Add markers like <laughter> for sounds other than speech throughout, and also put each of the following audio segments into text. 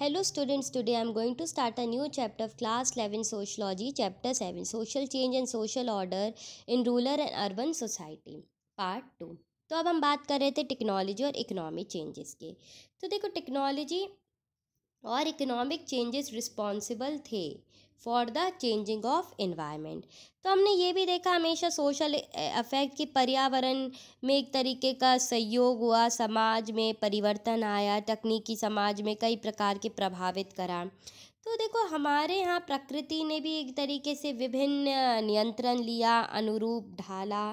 hello students today I am going to start a new chapter of class eleven sociology chapter seven social change and social order in rural and urban society part two तो अब हम बात कर रहे थे technology और economic changes के तो देखो टेक्नोलॉजी और इकोनॉमिक चेंजेस रिस्पॉन्सिबल थे for the changing of environment तो हमने ये भी देखा हमेशा सोशल अफेक्ट कि पर्यावरण में एक तरीके का सहयोग हुआ समाज में परिवर्तन आया तकनीकी समाज में कई प्रकार के प्रभावित करा तो देखो हमारे यहाँ प्रकृति ने भी एक तरीके से विभिन्न नियंत्रण लिया अनुरूप ढाला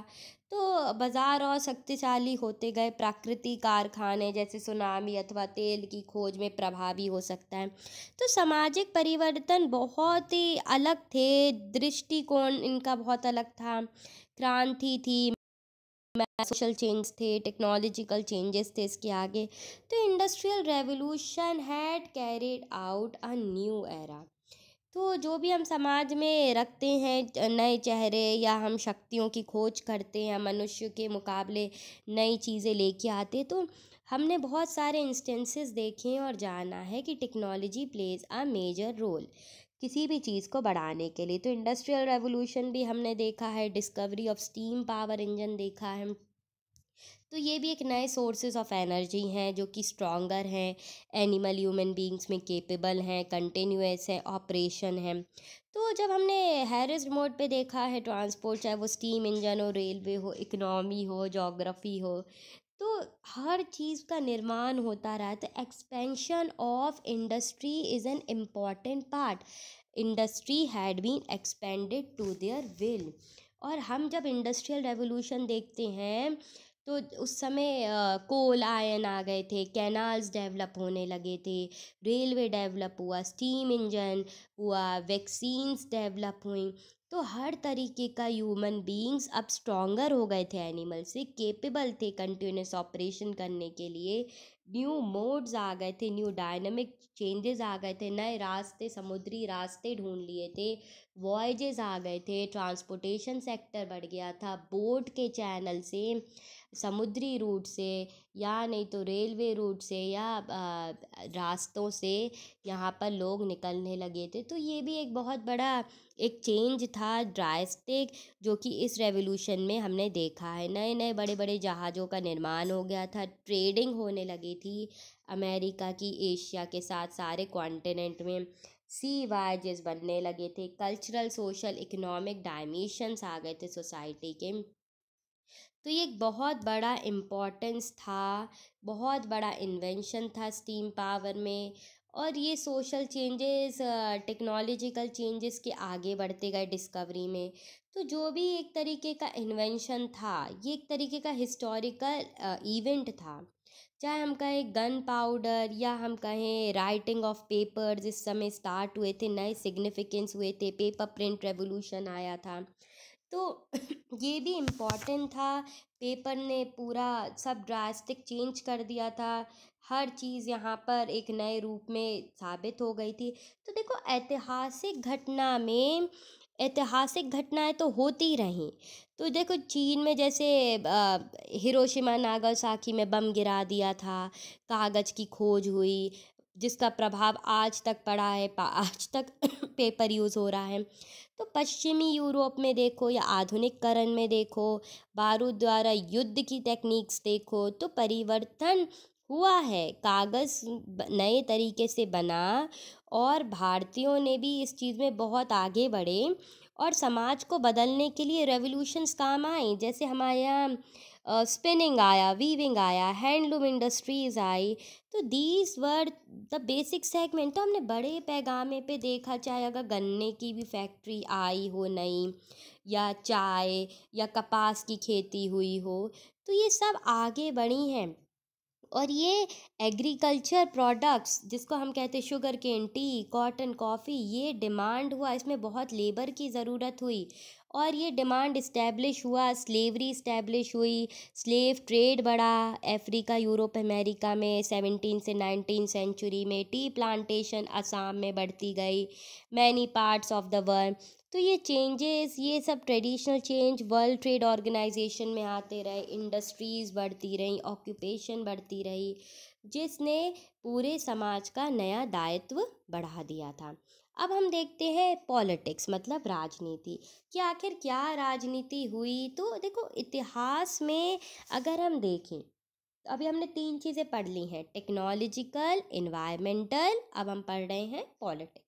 तो बाज़ार और शक्तिशाली होते गए प्राकृतिक कारखाने जैसे सुनामी अथवा तेल की खोज में प्रभावी हो सकता है तो सामाजिक परिवर्तन बहुत ही अलग थे दृष्टिकोण इनका बहुत अलग था क्रांति थी सोशल चेंज थे टेक्नोलॉजिकल चेंजेस थे इसके आगे तो industrial revolution had carried out a new era तो जो भी हम समाज में रखते हैं नए चेहरे या हम शक्तियों की खोज करते हैं मनुष्य के मुकाबले नई चीज़ें लेके आते तो हमने बहुत सारे इंस्टेंसेस देखे हैं और जाना है कि technology plays a major role किसी भी चीज़ को बढ़ाने के लिए तो इंडस्ट्रियल रेवोल्यूशन भी हमने देखा है discovery of steam power engine देखा है तो ये भी एक नए सोर्सेज ऑफ एनर्जी हैं जो कि स्ट्रॉगर हैं एनिमल ह्यूमन बींग्स में केपेबल हैं कंटिन्यूस हैं ऑपरेशन हैं तो जब हमने हैरिस मोड पे देखा है ट्रांसपोर्ट चाहे वो स्टीम इंजन हो रेलवे हो इकनॉमी हो जोग्राफी हो तो हर चीज़ का निर्माण होता रहा तो expansion of industry is an important part industry had been expanded to there will और हम जब इंडस्ट्रियल रेवोल्यूशन देखते हैं तो उस समय कोल आयन आ गए थे कैनाल्स डेवलप होने लगे थे रेलवे डेवलप हुआ स्टीम इंजन हुआ वैक्सीन्स डेवलप हुई तो हर तरीके का ह्यूमन बीइंग्स अब स्ट्रॉन्गर हो गए थे एनिमल से केपेबल थे कंटिन्यूस ऑपरेशन करने के लिए न्यू मोड्स आ गए थे न्यू डायनामिक चेंजेस आ गए थे नए रास्ते समुद्री रास्ते ढूंढ लिए थे वॉयजेस आ गए थे ट्रांसपोर्टेशन सेक्टर बढ़ गया था बोट के चैनल से समुद्री रूट से या नहीं तो रेलवे रूट से या आ, रास्तों से यहाँ पर लोग निकलने लगे थे तो ये भी एक बहुत बड़ा एक चेंज था ड्राइस्टिक जो कि इस रेवोल्यूशन में हमने देखा है नए नए बड़े बड़े जहाज़ों का निर्माण हो गया था ट्रेडिंग होने लगी थी अमेरिका की एशिया के साथ सारे कॉन्टिनेंट में सी वायजेस बनने लगे थे कल्चरल सोशल इकोनॉमिक डायमेंशंस आ गए थे सोसाइटी के तो ये एक बहुत बड़ा इम्पोर्टेंस था बहुत बड़ा इन्वेंशन था स्टीम पावर में और ये सोशल चेंजेस टेक्नोलॉजिकल चेंजेस के आगे बढ़ते गए डिस्कवरी में तो जो भी एक तरीके का इन्वेंशन था ये एक तरीके का हिस्टोरिकल इवेंट था चाहे हम कहें गन पाउडर या हम कहें राइटिंग ऑफ पेपर इस समय स्टार्ट हुए थे नए सिग्निफिकेंस हुए थे पेपर प्रिंट रेवोल्यूशन आया था तो ये भी इम्पॉर्टेंट था पेपर ने पूरा सब ड्रास्टिक चेंज कर दिया था हर चीज़ यहाँ पर एक नए रूप में साबित हो गई थी तो देखो ऐतिहासिक घटना में ऐतिहासिक घटनाएं तो होती रहीं तो देखो चीन में जैसे हिरोशिमा नागासाकी में बम गिरा दिया था कागज़ की खोज हुई जिसका प्रभाव आज तक पड़ा है आज तक <coughs> पेपर यूज़ हो रहा है तो पश्चिमी यूरोप में देखो या आधुनिककरण में देखो बारूद द्वारा युद्ध की टेक्निक्स देखो तो परिवर्तन हुआ है कागज़ नए तरीके से बना और भारतीयों ने भी इस चीज़ में बहुत आगे बढ़े और समाज को बदलने के लिए रेवोल्यूशंस काम आए जैसे हमारे यहाँ स्पिनिंग आया वीविंग आया हैंडलूम इंडस्ट्रीज़ आई तो these were the basic segment तो हमने बड़े पैगामे पे देखा चाहे अगर गन्ने की भी फैक्ट्री आई हो नई या चाय या कपास की खेती हुई हो तो ये सब आगे बढ़ी हैं और ये एग्रीकल्चर प्रोडक्ट्स जिसको हम कहते हैं sugar cane tea cotton coffee ये डिमांड हुआ इसमें बहुत लेबर की ज़रूरत हुई और ये डिमांड इस्टेब्लिश हुआ स्लेवरी इस्टेब्लिश हुई स्लेव ट्रेड बढ़ा अफ्रीका यूरोप अमेरिका में सेवनटीन से नाइनटीन सेंचुरी में टी प्लांटेशन असम में बढ़ती गई many parts of the world तो ये चेंजेस ये सब traditional change world trade organization में आते रहे इंडस्ट्रीज़ बढ़ती रही ऑक्यूपेशन बढ़ती रही जिसने पूरे समाज का नया दायित्व बढ़ा दिया था अब हम देखते हैं पॉलिटिक्स मतलब राजनीति कि आखिर क्या राजनीति हुई तो देखो इतिहास में अगर हम देखें अभी हमने तीन चीज़ें पढ़ ली हैं टेक्नोलॉजिकल इन्वायरमेंटल अब हम पढ़ रहे हैं पॉलिटिक्स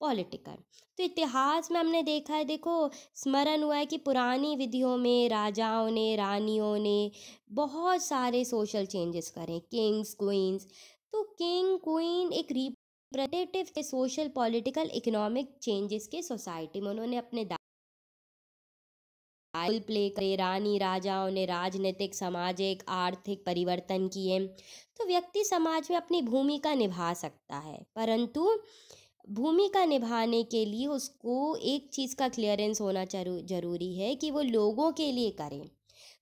पॉलिटिकल तो इतिहास में हमने देखा है देखो स्मरण हुआ है कि पुरानी विधियों में राजाओं ने रानियों ने बहुत सारे सोशल चेंजेस करें किंग्स क्वींस तो किंग क्वीन एक रिप्रेजेंटेटिव थे सोशल पॉलिटिकल इकोनॉमिक चेंजेस के सोसाइटी में उन्होंने अपने रोल प्ले करे रानी राजाओं ने राजनीतिक सामाजिक आर्थिक परिवर्तन किए तो व्यक्ति समाज में अपनी भूमिका निभा सकता है परंतु भूमिका निभाने के लिए उसको एक चीज़ का क्लियरेंस होना जरूरी है कि वो लोगों के लिए करें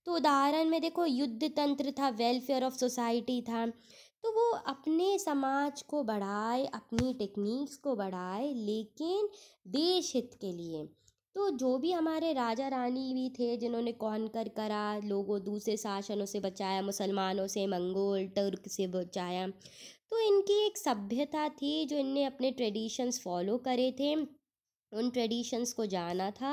तो उदाहरण में देखो युद्ध तंत्र था वेलफेयर ऑफ सोसाइटी था तो वो अपने समाज को बढ़ाए अपनी टेक्निक्स को बढ़ाए लेकिन देश हित के लिए तो जो भी हमारे राजा रानी भी थे जिन्होंने कौन कर करा लोगों दूसरे शासनों से बचाया मुसलमानों से मंगोल टर्क से बचाया तो इनकी एक सभ्यता थी जो इनने अपने ट्रेडिशंस फॉलो करे थे उन ट्रेडिशंस को जाना था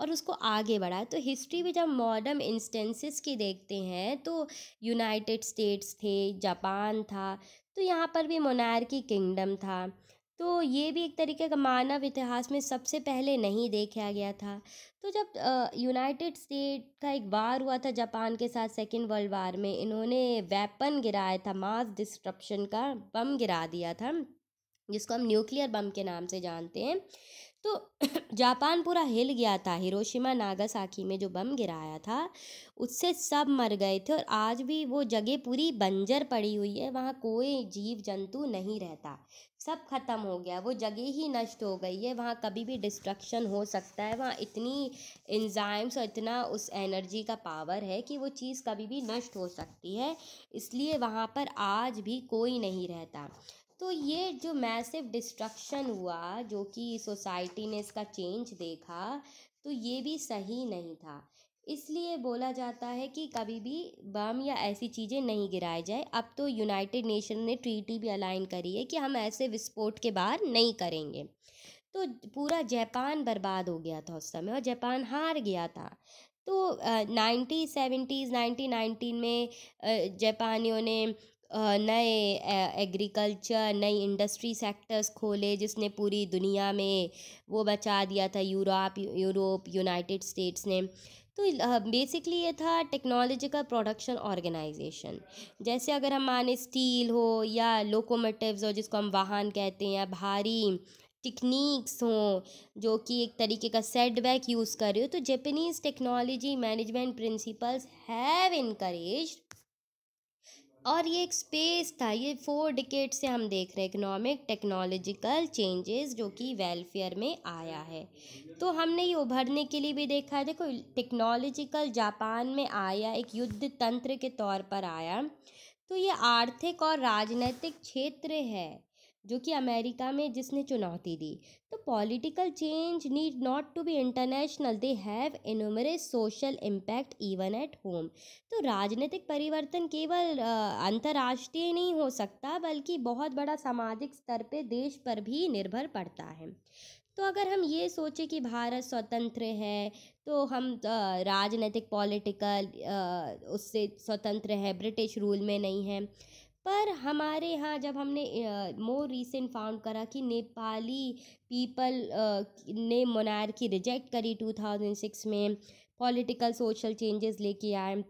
और उसको आगे बढ़ाया तो हिस्ट्री में जब मॉडर्न इंस्टेंसेस की देखते हैं तो यूनाइटेड स्टेट्स थे जापान था तो यहाँ पर भी मोनार्की किंगडम था तो ये भी एक तरीके का मानव इतिहास में सबसे पहले नहीं देखा गया था तो जब यूनाइटेड स्टेट का एक वार हुआ था जापान के साथ सेकेंड वर्ल्ड वार में इन्होंने वेपन गिराया था मास डिस्ट्रप्शन का बम गिरा दिया था जिसको हम न्यूक्लियर बम के नाम से जानते हैं तो <clears throat> जापान पूरा हिल गया था हिरोशिमा नागासाकी में जो बम गिराया था उससे सब मर गए थे और आज भी वो जगह पूरी बंजर पड़ी हुई है वहाँ कोई जीव जंतु नहीं रहता सब खत्म हो गया वो जगह ही नष्ट हो गई है वहाँ कभी भी डिस्ट्रक्शन हो सकता है वहाँ इतनी इंजाइम्स और इतना उस एनर्जी का पावर है कि वो चीज़ कभी भी नष्ट हो सकती है इसलिए वहाँ पर आज भी कोई नहीं रहता तो ये जो मैसिव डिस्ट्रक्शन हुआ जो कि सोसाइटी ने इसका चेंज देखा तो ये भी सही नहीं था इसलिए बोला जाता है कि कभी भी बम या ऐसी चीज़ें नहीं गिराए जाए अब तो यूनाइटेड नेशन ने ट्रीटी भी अलाइन करी है कि हम ऐसे विस्फोट के बाहर नहीं करेंगे तो पूरा जापान बर्बाद हो गया था उस समय और जापान हार गया था तो नाइन्टी सेवेंटीज़ नाइन्टीन नाइन्टीन में जापानियों ने नए एग्रीकल्चर नई इंडस्ट्री सेक्टर्स खोले जिसने पूरी दुनिया में वो बचा दिया था यूरोप यूरोप यूनाइटेड स्टेट्स ने तो बेसिकली ये था टेक्नोलॉजी का प्रोडक्शन ऑर्गेनाइजेशन जैसे अगर हम माने स्टील हो या लोकोमोटिव्स हो जिसको हम वाहन कहते हैं या भारी टेक्निक्स हों जो कि एक तरीके का सेटबैक यूज़ कर रहे हो तो Japanese technology management principles have increase और ये एक स्पेस था ये फोर डिकेट से हम देख रहे हैं इकनॉमिक टेक्नोलॉजिकल चेंजेस जो कि वेलफेयर में आया है तो हमने ये उभरने के लिए भी देखा है देखो टेक्नोलॉजिकल जापान में आया एक युद्ध तंत्र के तौर पर आया तो ये आर्थिक और राजनैतिक क्षेत्र है जो कि अमेरिका में जिसने चुनौती दी तो political change need not to be international they have enormous social impact even at home तो राजनीतिक परिवर्तन केवल अंतर्राष्ट्रीय नहीं हो सकता बल्कि बहुत बड़ा सामाजिक स्तर पे देश पर भी निर्भर पड़ता है तो अगर हम ये सोचें कि भारत स्वतंत्र है तो हम राजनीतिक पॉलिटिकल उससे स्वतंत्र है ब्रिटिश रूल में नहीं है पर हमारे यहाँ जब हमने मोर रिसेंट फाउंड करा कि नेपाली पीपल ने की रिजेक्ट करी टू थाउजेंड सिक्स में पॉलिटिकल सोशल चेंजेस लेके आए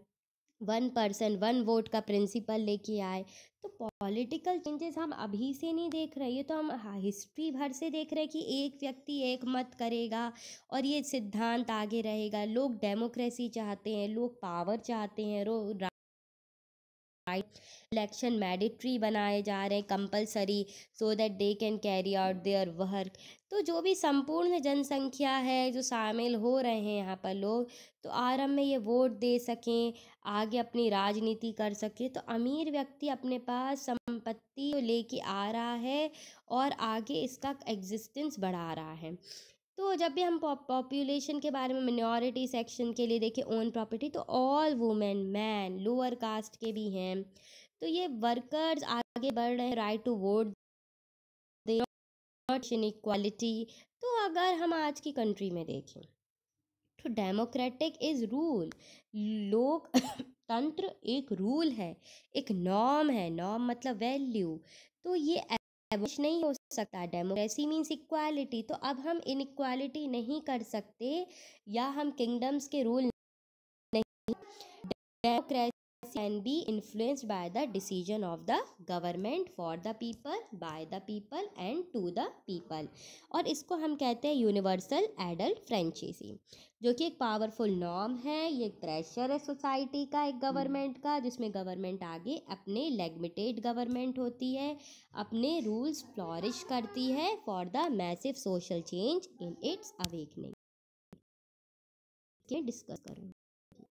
वन पर्सन वन वोट का प्रिंसिपल लेके आए तो पॉलिटिकल चेंजेस हम अभी से नहीं देख रहे ये तो हम हिस्ट्री भर से देख रहे हैं कि एक व्यक्ति एक मत करेगा और ये सिद्धांत आगे रहेगा लोग डेमोक्रेसी चाहते हैं लोग पावर चाहते हैं रो इलेक्शन मैडिट्री बनाए जा रहे हैं compulsory so that they can carry out their work तो जो भी संपूर्ण जनसंख्या है जो शामिल हो रहे हैं यहाँ पर लोग तो आरंभ में ये वोट दे सकें आगे अपनी राजनीति कर सकें तो अमीर व्यक्ति अपने पास संपत्ति लेके आ रहा है और आगे इसका एग्जिस्टेंस बढ़ा रहा है तो जब भी हम पॉपुलेशन के बारे में मिनोरिटी सेक्शन के लिए देखें ओन प्रॉपर्टी तो all women man lower caste के भी हैं तो ये वर्कर्स आगे बढ़ रहे हैं राइट टू वोट इक्वालिटी तो अगर हम आज की कंट्री में देखें तो डेमोक्रेटिक इज़ रूल लोकतंत्र तंत्र एक रूल है एक नॉम है नॉम मतलब वैल्यू तो ये एबोलिश नहीं हो सकता डेमोक्रेसी मीन्स इक्वालिटी तो अब हम इनक्वालिटी नहीं कर सकते या हम किंगडम्स के रूल नहीं democracy can be influenced by the decision of the government for the people by the people and to the people और इसको हम कहते हैं यूनिवर्सल एडल्ट फ्रेंचाइजी जो कि एक पावरफुल नॉर्म है ये एक प्रेशर है सोसाइटी का एक गवर्नमेंट का जिसमें गवर्नमेंट आगे अपने लेगमिटेड गवर्नमेंट होती है अपने रूल्स फ्लॉरिश करती है for the massive social change in its awakening discuss करूँ